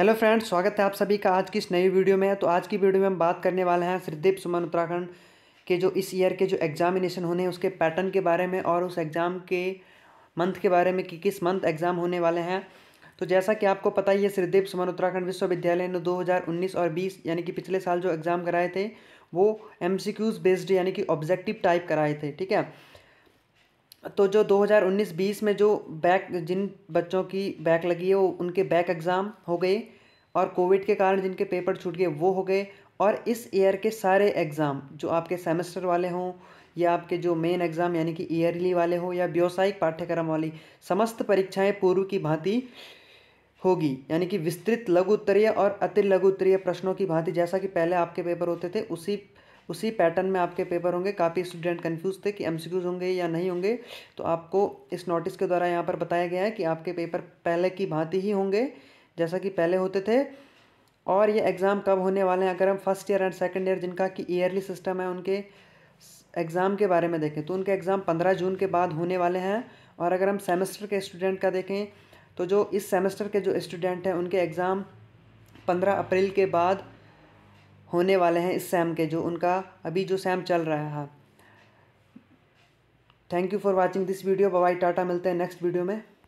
hello friends स्वागत है आप सभी का आज की इस नई वीडियो में तो आज की वीडियो में हम बात करने वाले हैं श्रीदीप सुमन उत्तराखंड के जो इस ईयर के जो एग्ज़ामिनेशन होने हैं उसके पैटर्न के बारे में और उस एग्ज़ाम के मंथ के बारे में कि किस मंथ एग्ज़ाम होने वाले हैं तो जैसा कि आपको पता ही है श्रीदीप सुमन उत्तराखंड विश्वविद्यालय ने दो और बीस यानी कि पिछले साल जो एग्ज़ाम कराए थे वो एम बेस्ड यानी कि ऑब्जेक्टिव टाइप कराए थे ठीक है तो जो 2019-20 में जो बैक जिन बच्चों की बैक लगी है वो उनके बैक एग्ज़ाम हो गए और कोविड के कारण जिनके पेपर छूट गए वो हो गए और इस ईयर के सारे एग्ज़ाम जो आपके सेमेस्टर वाले हों या आपके जो मेन एग्ज़ाम यानी कि ईयरली वाले हों या व्यावसायिक पाठ्यक्रम वाली समस्त परीक्षाएं पूर्व की भांति होगी यानी कि विस्तृत लघु उत्तरीय और अति लघु उत्तरीय प्रश्नों की भांति जैसा कि पहले आपके पेपर होते थे उसी उसी पैटर्न में आपके पेपर होंगे काफ़ी स्टूडेंट कन्फ्यूज़ थे कि एम होंगे या नहीं होंगे तो आपको इस नोटिस के द्वारा यहाँ पर बताया गया है कि आपके पेपर पहले की भांति ही होंगे जैसा कि पहले होते थे और ये एग्ज़ाम कब होने वाले हैं अगर हम first year and second year जिनका कि ईयरली सिस्टम है उनके एग्ज़ाम के बारे में देखें तो उनके एग्ज़ाम पंद्रह जून के बाद होने वाले हैं और अगर हम सेमेस्टर के स्टूडेंट का देखें तो जो इस सेमेस्टर के जो स्टूडेंट हैं उनके एग्ज़ाम पंद्रह अप्रैल के बाद होने वाले हैं इस सैम के जो उनका अभी जो सैम चल रहा है thank you for watching this video bye टाटा मिलते हैं नेक्स्ट वीडियो में